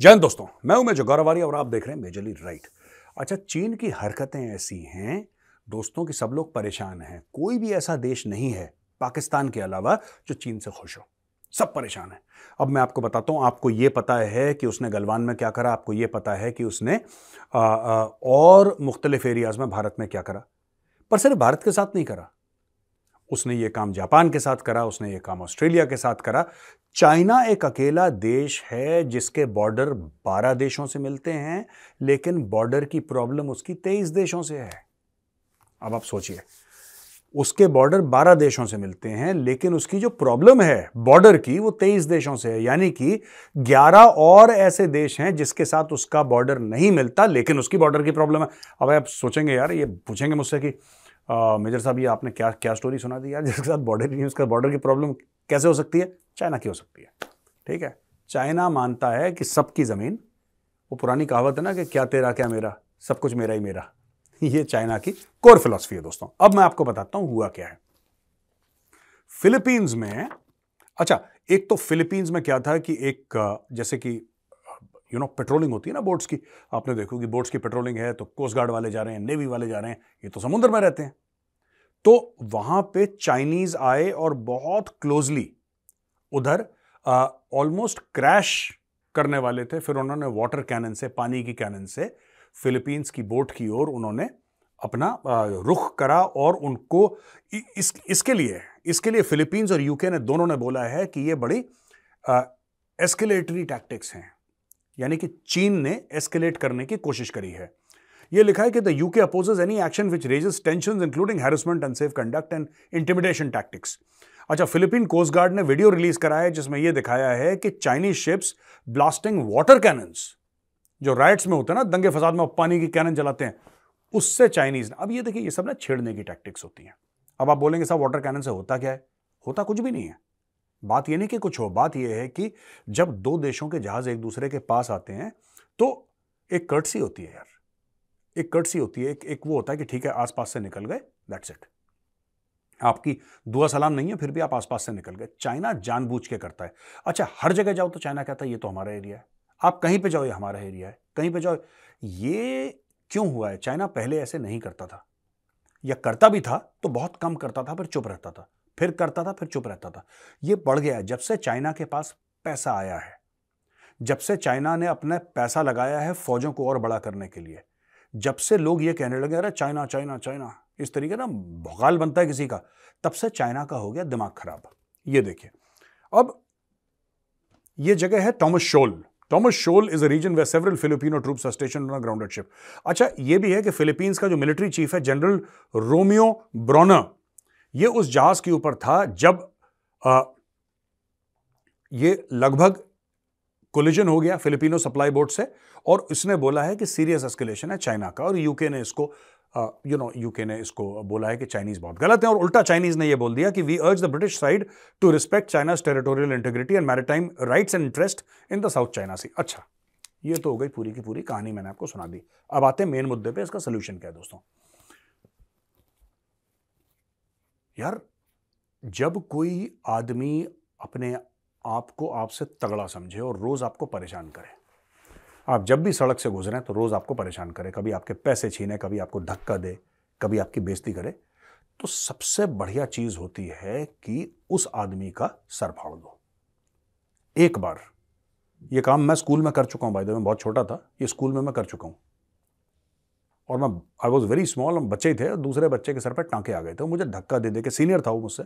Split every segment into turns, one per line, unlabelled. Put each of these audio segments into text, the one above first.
जय दोस्तों मैं हूं जो गौरवारी और आप देख रहे हैं मेजरली राइट अच्छा चीन की हरकतें ऐसी हैं दोस्तों कि सब लोग परेशान हैं कोई भी ऐसा देश नहीं है पाकिस्तान के अलावा जो चीन से खुश हो सब परेशान है अब मैं आपको बताता हूँ आपको ये पता है कि उसने गलवान में क्या करा आपको ये पता है कि उसने आ, आ, और मुख्तलिफ एरियाज़ में भारत में क्या करा पर सिर्फ भारत के साथ नहीं करा उसने ये काम जापान के साथ करा उसने ये काम ऑस्ट्रेलिया के साथ करा चाइना एक अकेला देश है जिसके बॉर्डर बारह देशों से मिलते हैं लेकिन बॉर्डर की प्रॉब्लम उसकी तेईस देशों से है अब आप सोचिए उसके बॉर्डर बारह देशों से मिलते हैं लेकिन उसकी जो प्रॉब्लम है बॉर्डर की वो तेईस देशों से है यानी कि ग्यारह और ऐसे देश हैं जिसके साथ उसका बॉर्डर नहीं मिलता लेकिन उसकी बॉर्डर की प्रॉब्लम है अब आप सोचेंगे यार ये पूछेंगे मुझसे कि मेजर साहब ये आपने क्या क्या स्टोरी सुना दी यार जिसके साथ बॉर्डर न्यूज़ का बॉर्डर की प्रॉब्लम कैसे हो सकती है चाइना की हो सकती है ठीक है चाइना मानता है कि सबकी ज़मीन वो पुरानी कहावत है ना कि क्या तेरा क्या मेरा सब कुछ मेरा ही मेरा ये चाइना की कोर फिलोसफी है दोस्तों अब मैं आपको बताता हूँ हुआ क्या है फिलीपींस में अच्छा एक तो फिलीपींस में क्या था कि एक जैसे कि यू नो पेट्रोलिंग होती है ना बोट्स की आपने देखो कि बोट्स की पेट्रोलिंग है तो कोस्ट गार्ड वाले जा रहे हैं नेवी वाले जा रहे हैं ये तो समुद्र में रहते हैं तो वहां पे चाइनीज़ आए और बहुत क्लोजली उधर ऑलमोस्ट क्रैश करने वाले थे फिर उन्होंने वाटर कैनन से पानी की कैनन से फिलीपींस की बोट की ओर उन्होंने अपना रुख करा और उनको इस इसके लिए इसके लिए फिलीपींस और यूके ने दोनों ने बोला है कि ये बड़ी एस्केलेटरी टैक्टिक्स हैं यानी कि चीन ने एस्केलेट करने की कोशिश करी है यह लिखा है कि the UK opposes any action which raises tension including unsafe conduct and intimidation tactics अच्छा फिलिपीन कोस्ट गार्ड ने वीडियो रिलीज करा है जिसमें यह दिखाया है कि Chinese ships blasting water cannons जो राइट्स में होते हैं ना दंगे फसाद में पानी की कैनन जलाते हैं उससे चाइनीज ने अब ये देखिए ये सब ना छेड़ने की टैक्टिक्स होती हैं अब आप बोलेंगे साहब वाटर कैनन से होता क्या है होता कुछ भी नहीं है बात ये नहीं कि कुछ हो बात यह है कि जब दो देशों के जहाज एक दूसरे के पास आते हैं तो एक कर्टसी होती है यार एक कर्टसी होती है एक, एक वो होता है कि ठीक है आसपास से निकल गए दैट्स इट आपकी दुआ सलाम नहीं है फिर भी आप आसपास से निकल गए चाइना जानबूझ के करता है अच्छा हर जगह जाओ तो चाइना कहता है ये तो हमारा एरिया है आप कहीं पे जाओ ये हमारा एरिया है कहीं पे जाओ ये क्यों हुआ है चाइना पहले ऐसे नहीं करता था या करता भी था तो बहुत कम करता था पर चुप रहता था फिर करता था फिर चुप रहता था ये बढ़ गया जब से चाइना के पास पैसा आया है जब से चाइना ने अपना पैसा लगाया है फौजों को और बड़ा करने के लिए जब से लोग ये कहने लगे अरे चाइना चाइना चाइना इस तरीके ना भोगाल बनता है किसी का तब से चाइना का हो गया दिमाग खराब ये देखिए अब ये जगह है Thomas shoal Thomas shoal is a region where several Filipino troop station on grounded ship अच्छा ये भी है कि फिलीपींस का जो मिलिट्री चीफ है जनरल रोमियो ब्रोनर ये उस जहाज़ के ऊपर था जब आ, ये लगभग कोलिजन हो गया फिलिपिनो सप्लाई बोर्ड से और इसने बोला है कि सीरियस एस्केलेशन है चाइना का और यूके ने इसको यू नो यूके ने इसको बोला है कि चाइनीज बहुत गलत है और उल्टा चाइनीज ने यह बोल दिया कि we urge the British side to respect China's territorial integrity and maritime rights and interest in the south China sea अच्छा ये तो हो गई पूरी की पूरी कहानी मैंने आपको सुना दी अब आते हैं मेन मुद्दे पे इसका सोल्यूशन क्या है दोस्तों यार जब कोई आदमी अपने आप को आपसे तगड़ा समझे और रोज़ आपको परेशान करे आप जब भी सड़क से गुजरें तो रोज़ आपको परेशान करे कभी आपके पैसे छीने कभी आपको धक्का दे कभी आपकी बेइज्जती करे तो सबसे बढ़िया चीज़ होती है कि उस आदमी का सर फाड़ दो एक बार ये काम मैं स्कूल में कर चुका हूँ भाई मैं बहुत छोटा था ये स्कूल में मैं कर चुका हूँ और मैं आई वॉज वेरी स्मॉल हम बच्चे ही थे और दूसरे बच्चे के सर पर टाँके आ गए थे मुझे धक्का दे दे के सीनियर था वो मुझसे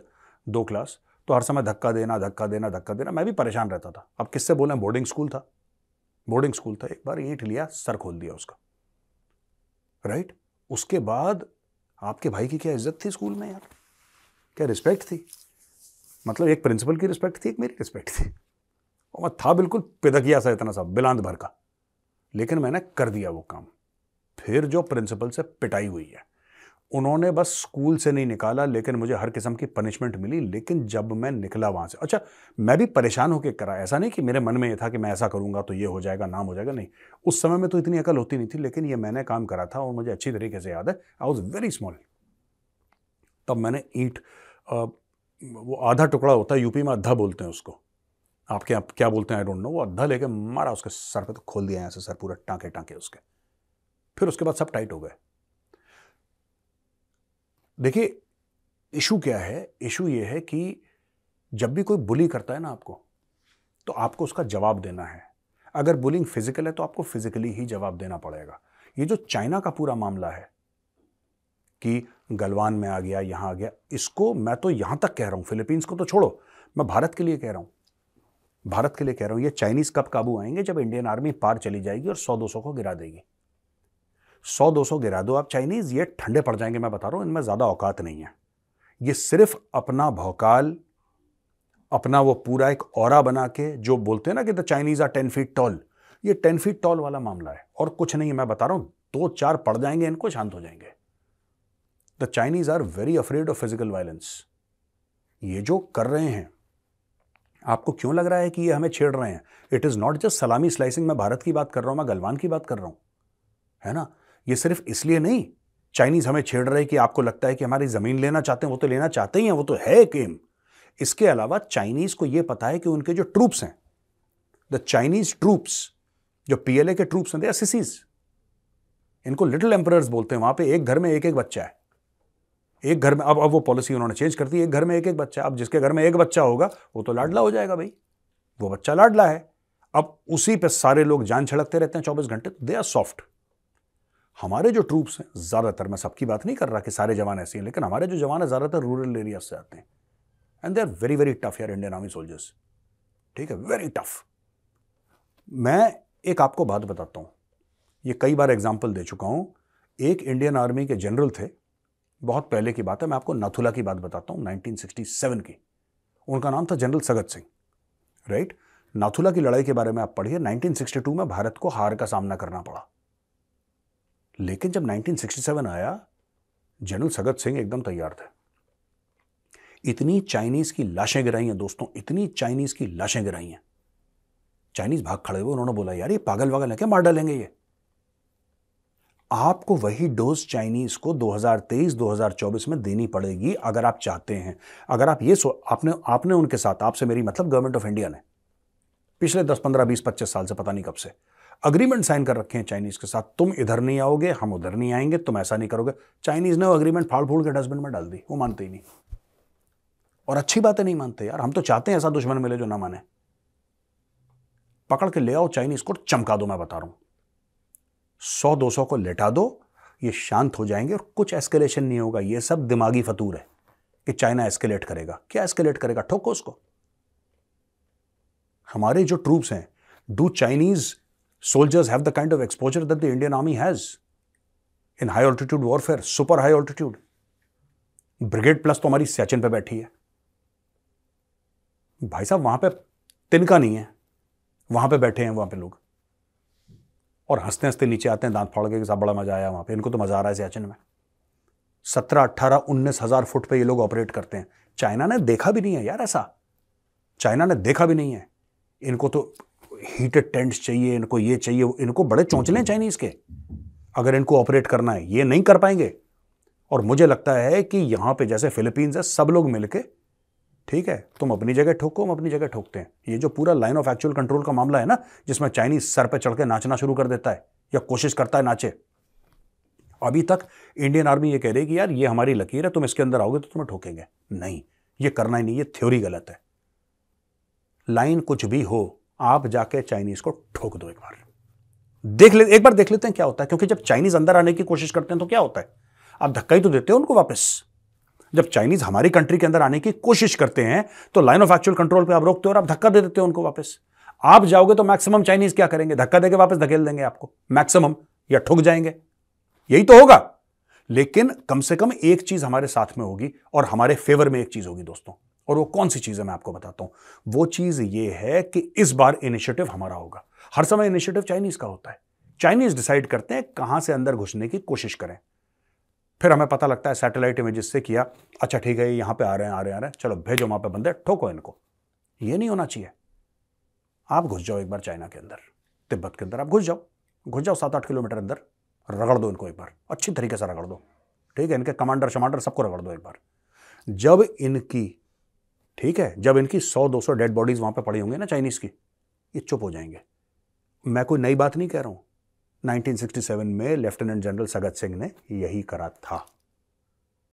दो क्लास तो हर समय धक्का देना धक्का देना धक्का देना मैं भी परेशान रहता था अब किससे बोले बोर्डिंग स्कूल था बोर्डिंग स्कूल था एक बार ईट लिया सर खोल दिया उसका राइट right? उसके बाद आपके भाई की क्या इज्जत थी स्कूल में यार क्या रिस्पेक्ट थी मतलब एक प्रिंसिपल की रिस्पेक्ट थी एक मेरी रिस्पेक्ट थी और मैं था बिल्कुल पिदकिया सा इतना सा बिलांद भर का लेकिन मैंने कर दिया वो काम फिर जो प्रिंसिपल से पिटाई हुई है उन्होंने बस स्कूल से नहीं निकाला लेकिन मुझे हर किस्म की पनिशमेंट मिली लेकिन जब मैं निकला वहां से अच्छा मैं भी परेशान होकर करा ऐसा नहीं कि मेरे मन में यह था कि मैं ऐसा करूंगा तो ये हो जाएगा नाम हो जाएगा नहीं उस समय में तो इतनी अकल होती नहीं थी लेकिन ये मैंने काम करा था और मुझे अच्छी तरीके से याद है आई वॉज़ वेरी स्मॉल तब मैंने ईट वो आधा टुकड़ा होता है यूपी में अद्धा बोलते हैं उसको आपके आप क्या बोलते हैं आई डोंट नो वो अद्धा लेके मारा उसके सर पे तो खोल दिया ऐसे सर पूरा टाँके टाँके उसके फिर उसके बाद सब टाइट हो गए देखिए इशू क्या है इशू ये है कि जब भी कोई बुली करता है ना आपको तो आपको उसका जवाब देना है अगर बुलिंग फिजिकल है तो आपको फिजिकली ही जवाब देना पड़ेगा ये जो चाइना का पूरा मामला है कि गलवान में आ गया यहां आ गया इसको मैं तो यहां तक कह रहा हूं फिलीपींस को तो छोड़ो मैं भारत के लिए कह रहा हूं भारत के लिए कह रहा हूं ये चाइनीज़ कब काबू आएंगे जब इंडियन आर्मी पार चली जाएगी और सौ दो सौ को गिरा देगी सौ दो सौ गिरा दो आप चाइनीज़ ये ठंडे पड़ जाएंगे मैं बता रहा हूँ इनमें ज़्यादा औकात नहीं है ये सिर्फ अपना भौकाल अपना वो पूरा एक और बना के जो बोलते हैं ना कि the Chinese are ten feet tall ये टेन फीट टॉल वाला मामला है और कुछ नहीं मैं बता रहा हूँ दो चार पड़ जाएंगे इनको शांत हो जाएंगे the Chinese are very afraid of physical violence ये जो कर रहे हैं आपको क्यों लग रहा है कि ये हमें छेड़ रहे हैं it is not just salami slicing मैं भारत की बात कर रहा हूँ मैं गलवान की बात कर रहा हूँ है ना ये सिर्फ इसलिए नहीं चाइनीज़ हमें छेड़ रहे कि आपको लगता है कि हमारी ज़मीन लेना चाहते हैं वो तो लेना चाहते ही हैं वो तो है एक एम इसके अलावा चाइनीज़ को ये पता है कि उनके जो ट्रूप्स हैं द चाइनीज़ ट्रूप्स जो पीएलए के ट्रूप्स हैं दे सिसीज इनको लिटिल एम्पर बोलते हैं वहां पे एक घर में एक एक बच्चा है एक घर में अब अब वो पॉलिसी उन्होंने चेंज कर दी एक घर में एक एक बच्चा अब जिसके घर में एक बच्चा होगा वो तो लाडला हो जाएगा भाई वो बच्चा लाडला है अब उसी पे सारे लोग जान छिड़कते रहते हैं चौबीस घंटे तो दे आर सॉफ्ट हमारे जो ट्रूप्स हैं ज़्यादातर मैं सबकी बात नहीं कर रहा कि सारे जवान ऐसे हैं लेकिन हमारे जो जवान हैं ज़्यादातर रूरल एरिया से आते हैं and they are very very tough यार इंडियन आर्मी सोल्जर्स ठीक है वेरी टफ मैं एक आपको बात बताता हूँ ये कई बार एग्जाम्पल दे चुका हूँ एक इंडियन आर्मी के जनरल थे बहुत पहले की बात है मैं आपको नाथुला की बात बताता हूँ नाइनटीन की उनका नाम था जनरल सगत सिंह राइट नाथुला की लड़ाई के बारे में आप पढ़िए 1962 में भारत को हार का सामना करना पड़ा लेकिन जब 1967 आया जनरल सगत सिंह एकदम तैयार थे इतनी चाइनीज़ की लाशें गिराई हैं दोस्तों इतनी चाइनीज़ की लाशें गिराई हैं चाइनीज़ भाग खड़े हुए उन्होंने बोला यार ये पागल वागल है क्या मार डालेंगे ये आपको वही डोज चाइनीज़ को 2023-2024 में देनी पड़ेगी अगर आप चाहते हैं अगर आप ये सो आपने आपने उनके साथ आपसे मेरी मतलब गवर्नमेंट ऑफ इंडिया ने पिछले 10 15 20 25 साल से पता नहीं कब से अग्रीमेंट साइन कर रखे हैं चाइनीज़ के साथ तुम इधर नहीं आओगे हम उधर नहीं आएंगे तुम ऐसा नहीं करोगे चाइनीज़ ने वो अग्रीमेंट फाड़ फूड के डस्टबिन में डाल दी वो मानते ही नहीं और अच्छी बातें नहीं मानते यार हम तो चाहते हैं ऐसा दुश्मन मिले जो ना माने पकड़ के ले आओ चाइनीज़ को चमका दो मैं बता रहा हूं सौ दो सौ को लेटा दो ये शांत हो जाएंगे और कुछ एस्केलेशन नहीं होगा ये सब दिमागी फतूर है कि चाइना एस्केलेट करेगा क्या एस्केलेट करेगा ठोको उसको हमारे जो ट्रूप्स हैं do Chinese soldiers have the kind of exposure that the Indian Army has in high altitude warfare, super high altitude. Brigade plus तो हमारी सियाचिन पे बैठी है भाई साहब वहां पे तिनका नहीं है वहां पे बैठे हैं वहां पे लोग और हंसते हंसते नीचे आते हैं दांत फाड़ के साहब बड़ा मजा आया वहां पे इनको तो मजा आ रहा है सियाचिन में सत्रह अट्ठारह उन्नीस हजार फुट पे ये लोग ऑपरेट करते हैं चाइना ने देखा भी नहीं है यार ऐसा चाइना ने देखा भी नहीं है इनको तो हीटेड टेंट्स चाहिए इनको ये चाहिए इनको बड़े चौंचले चाइनीज़ के अगर इनको ऑपरेट करना है ये नहीं कर पाएंगे और मुझे लगता है कि यहाँ पे जैसे फिलीपींस है सब लोग मिलके ठीक है तुम अपनी जगह ठोको हम अपनी जगह ठोकते हैं ये जो पूरा लाइन ऑफ एक्चुअल कंट्रोल का मामला है ना जिसमें चाइनीज सर पर चढ़ के नाचना शुरू कर देता है या कोशिश करता है नाचे अभी तक इंडियन आर्मी ये कह रही है कि यार ये हमारी लकीर है तुम इसके अंदर आओगे तो तुम्हें ठोकेंगे नहीं ये करना ही नहीं ये थ्योरी गलत है लाइन कुछ भी हो आप जाके चाइनीज को ठोक दो एक बार देख ले एक बार देख लेते हैं क्या होता है क्योंकि जब चाइनीज अंदर आने की कोशिश करते हैं तो क्या होता है आप धक्का ही तो देते हो उनको वापस जब चाइनीज हमारी कंट्री के अंदर आने की कोशिश करते हैं तो लाइन ऑफ एक्चुअल कंट्रोल पे आप रोकते हो और आप धक्का दे देते हो उनको वापस आप जाओगे तो मैक्सिमम चाइनीज क्या करेंगे धक्का देकर वापस धकेल देंगे आपको मैक्सिमम या ठुक जाएंगे यही तो होगा लेकिन कम से कम एक चीज हमारे साथ में होगी और हमारे फेवर में एक चीज होगी दोस्तों और वो कौन सी चीज़ है मैं आपको बताता हूं वो चीज़ ये है कि इस बार इनिशिएटिव हमारा होगा हर समय इनिशिएटिव चाइनीज़ का होता है चाइनीज़ डिसाइड करते हैं कहां से अंदर घुसने की कोशिश करें फिर हमें पता लगता है सैटेलाइट इमेजेस से किया अच्छा ठीक है यहां पे आ रहे हैं आ रहे हैं आ रहे हैं चलो भेजो वहां पे बंदे ठोको इनको ये नहीं होना चाहिए आप घुस जाओ एक बार चाइना के अंदर तिब्बत के अंदर आप घुस जाओ घुस जाओ सात आठ किलोमीटर अंदर रगड़ दो इनको एक बार अच्छी तरीके से रगड़ दो ठीक है इनके कमांडर शमांडर सबको रगड़ दो एक बार जब इनकी ठीक है जब इनकी 100-200 डेड बॉडीज वहां पे पड़ी होंगी ना चाइनीज़ की ये चुप हो जाएंगे मैं कोई नई बात नहीं कह रहा हूं 1967 में लेफ्टिनेंट जनरल सगत सिंह ने यही करा था